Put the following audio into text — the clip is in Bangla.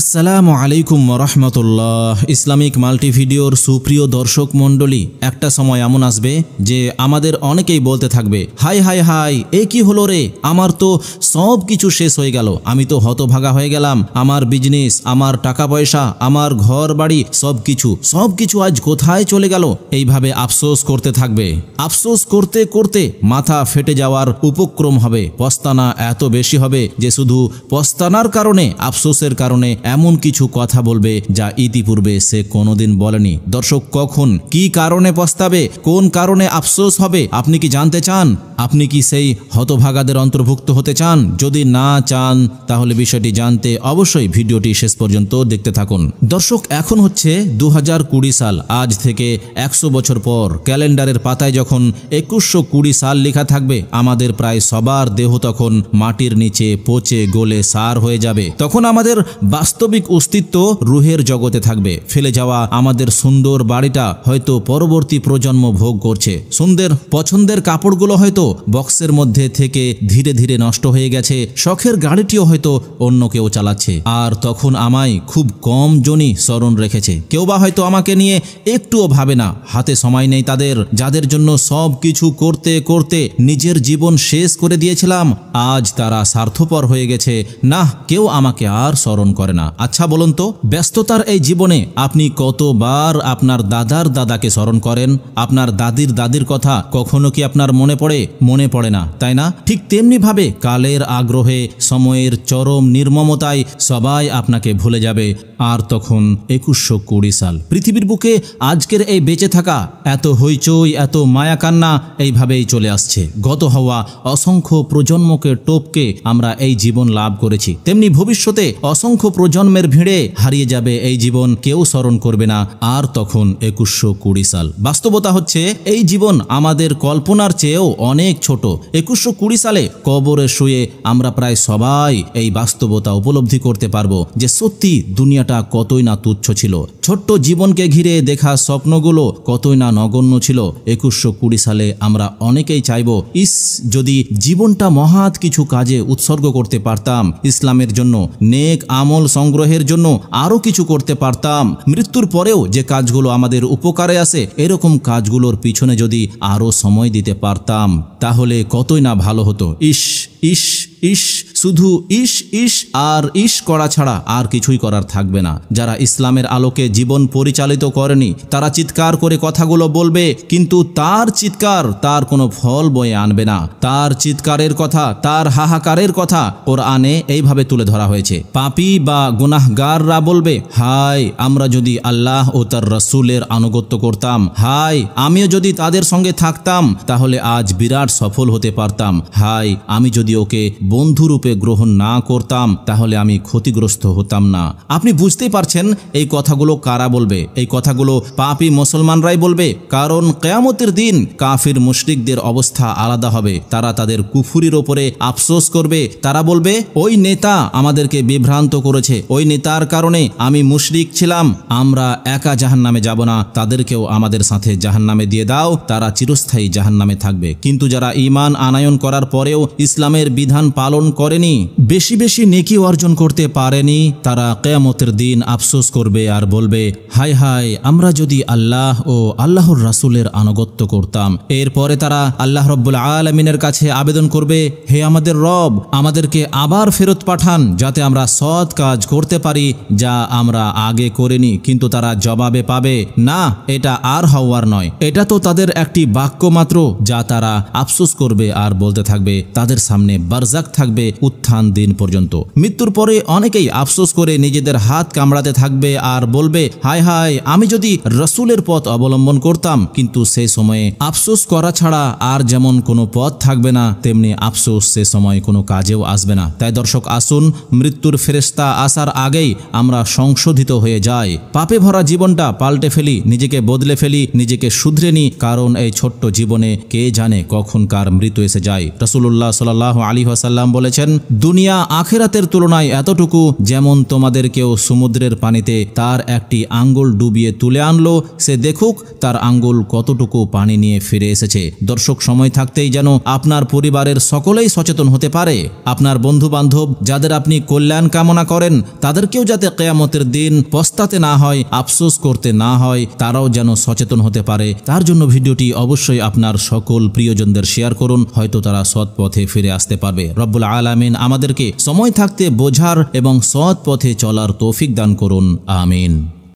আসসালামু আলাইকুম রহমতুল্লাহ ইসলামিক মাল্টিভিডিওর সুপ্রিয় দর্শক মণ্ডলী একটা সময় এমন আসবে যে আমাদের অনেকেই বলতে থাকবে হাই হাই হাই এ কি হলো রে আমার তো সব কিছু শেষ হয়ে গেল আমি তো হতভাগা হয়ে গেলাম আমার বিজনেস আমার টাকা পয়সা আমার ঘর বাড়ি সব কিছু সব কিছু আজ কোথায় চলে গেল এইভাবে আফসোস করতে থাকবে আফসোস করতে করতে মাথা ফেটে যাওয়ার উপক্রম হবে পস্তানা এত বেশি হবে যে শুধু পস্তানার কারণে আফসোসের কারণে এমন কিছু কথা বলবে যা ইতিপূর্বে সে কোনোদিন বলেনি দর্শক কখন কি কারণে পস্তাবে কোন কারণে আফসোস হবে আপনি কি জানতে চান আপনি কি সেই হতভাগাদের অন্তর্ভুক্ত হতে চান যদি না চান তাহলে বিষয়টি জানতে অবশ্যই ভিডিওটি শেষ পর্যন্ত দেখতে থাকুন দর্শক এখন হচ্ছে দু সাল আজ থেকে একশো বছর পর ক্যালেন্ডারের পাতায় যখন একুশশো কুড়ি সাল লেখা থাকবে আমাদের প্রায় সবার দেহ তখন মাটির নিচে পচে গলে সার হয়ে যাবে তখন আমাদের বাস বাস্তবিক অস্তিত্ব রুহের জগতে থাকবে ফেলে যাওয়া আমাদের সুন্দর বাড়িটা হয়তো পরবর্তী প্রজন্ম ভোগ করছে সুন্দর পছন্দের কাপড়গুলো হয়তো বক্সের মধ্যে থেকে ধীরে ধীরে নষ্ট হয়ে গেছে শখের গাড়িটিও হয়তো অন্য কেউ চালাচ্ছে আর তখন আমায় খুব কম জনই স্মরণ রেখেছে কেউ বা হয়তো আমাকে নিয়ে একটুও ভাবে না হাতে সময় নেই তাদের যাদের জন্য সব কিছু করতে করতে নিজের জীবন শেষ করে দিয়েছিলাম আজ তারা স্বার্থপর হয়ে গেছে না কেউ আমাকে আর স্মরণ করে না না আচ্ছা বলুন তো ব্যস্ততার এই জীবনে আপনি কতবার আপনার দাদার দাদাকে স্মরণ করেন আপনার দাদির দাদির কথা কখনো কি আপনার মনে পড়ে মনে পড়ে না তাই না ঠিক তেমনিভাবে কালের আগ্রহে সময়ের চরম নির্মমতায় সবাই আপনাকে ভুলে যাবে আর তখন একুশশো কুড়ি সাল পৃথিবীর বুকে আজকের এই বেঁচে থাকা এত হইচই এত মায়া কান্না এইভাবেই চলে আসছে গত হওয়া অসংখ্য প্রজন্মকে টোপকে আমরা এই জীবন লাভ করেছি তেমনি ভবিষ্যতে অসংখ্য প্রজন্ম জন্মের ভিড়ে হারিয়ে যাবে এই জীবন কেউ স্মরণ করবে না আর তখন একুশশো কুড়ি সাল বাস্তবতা হচ্ছে এই জীবন আমাদের কল্পনার চেয়েও অনেক ছোট একুশশো কুড়ি সালে কবরে শুয়ে আমরা প্রায় সবাই এই বাস্তবতা উপলব্ধি করতে পারবো যে সত্যি দুনিয়াটা কতই না তুচ্ছ ছিল ছোট্ট জীবনকে ঘিরে দেখা স্বপ্নগুলো কতই না নগণ্য ছিল একুশশো কুড়ি সালে আমরা অনেকেই চাইব ইস যদি জীবনটা মহাত কিছু কাজে উৎসর্গ করতে পারতাম ইসলামের জন্য নেক আমল সংগ্রহের জন্য আরও কিছু করতে পারতাম মৃত্যুর পরেও যে কাজগুলো আমাদের উপকারে আসে এরকম কাজগুলোর পিছনে যদি আরও সময় দিতে পারতাম তাহলে কতই না ভালো হতো ইস ইস ইস শুধু ইস ইস আর ইস করা ছাড়া আর কিছুই করার থাকবে না যারা ইসলামের আলোকে জীবন পরিচালিত করেনি তারা চিৎকার করে কথাগুলো বলবে কিন্তু তার চিৎকার তার কোনো ফল বয়ে আনবে না তার চিৎকারের কথা তার হাহাকারের কথা ওর আনে এইভাবে তুলে ধরা হয়েছে পাপি বা গুনাহগাররা বলবে হাই আমরা যদি আল্লাহ ও তার রসুলের আনুগত্য করতাম হাই আমিও যদি তাদের সঙ্গে থাকতাম তাহলে আজ বিরাট সফল হতে পারতাম হাই আমি যদি ওকে বন্ধুরূপে রূপে গ্রহণ না করতাম তাহলে আমি ক্ষতিগ্রস্ত হতাম না আপনি বুঝতেই পারছেন এই কথাগুলো কারা বলবে এই কথাগুলো পাপি মুসলমানরাই বলবে কারণ কেয়ামতের দিন কাফির মুশরিকদের অবস্থা আলাদা হবে তারা তাদের কুফুরির ওপরে আফসোস করবে তারা বলবে ওই নেতা আমাদেরকে বিভ্রান্ত করেছে ওই নেতার কারণে আমি মুশরিক ছিলাম আমরা একা জাহান নামে যাব না তাদেরকেও আমাদের সাথে জাহান নামে দিয়ে দাও তারা চিরস্থায়ী জাহান নামে থাকবে কিন্তু যারা ইমান আনায়ন করার পরেও ইসলামের বিধান পালন করেন করেনি বেশি বেশি নেকি অর্জন করতে পারেনি তারা কেয়ামতের দিন আফসোস করবে আর বলবে হাই হাই আমরা যদি আল্লাহ ও আল্লাহর রাসুলের আনুগত্য করতাম এরপরে তারা আল্লাহ রব্বুল আলমিনের কাছে আবেদন করবে হে আমাদের রব আমাদেরকে আবার ফেরত পাঠান যাতে আমরা সৎ কাজ করতে পারি যা আমরা আগে করিনি কিন্তু তারা জবাবে পাবে না এটা আর হওয়ার নয় এটা তো তাদের একটি বাক্য মাত্র যা তারা আফসোস করবে আর বলতে থাকবে তাদের সামনে বারজাক থাকবে উত্থান দিন পর্যন্ত মৃত্যুর পরে অনেকেই আফসোস করে নিজেদের হাত কামড়াতে থাকবে আর বলবে হায় হায় আমি যদি রসুলের পথ অবলম্বন করতাম কিন্তু সেই সময়ে আফসোস করা ছাড়া আর যেমন কোনো পথ থাকবে না তেমনি আফসোস সে সময় কোনো কাজেও আসবে না তাই দর্শক আসুন মৃত্যুর ফেরেস্তা আসার আগেই আমরা সংশোধিত হয়ে যাই পাপে ভরা জীবনটা পাল্টে ফেলি নিজেকে বদলে ফেলি নিজেকে শুধরে নিই কারণ এই ছোট্ট জীবনে কে জানে কখন কার মৃত্যু এসে যায় রসুল্লাহ সাল আলী আসাল্লাম বলেছেন দুনিয়া আখেরাতের তুলনায় এতটুকু যেমন তোমাদের কেউ সমুদ্রের পানিতে তার একটি আঙ্গুল ডুবিয়ে তুলে আনলো সে দেখুক তার আঙ্গুল কতটুকু পানি নিয়ে ফিরে এসেছে দর্শক সময় থাকতেই যেন আপনার পরিবারের সকলেই সচেতন হতে পারে আপনার বন্ধু বান্ধব যাদের আপনি কল্যাণ কামনা করেন তাদেরকেও যাতে কেয়ামতের দিন পস্তাতে না হয় আফসোস করতে না হয় তারাও যেন সচেতন হতে পারে তার জন্য ভিডিওটি অবশ্যই আপনার সকল প্রিয়জনদের শেয়ার করুন হয়তো তারা সৎ পথে ফিরে আসতে পারবে রব্বুল আলম আমিন আমাদেরকে সময় থাকতে বোঝার এবং সৎ পথে চলার তৌফিক দান করুন আমিন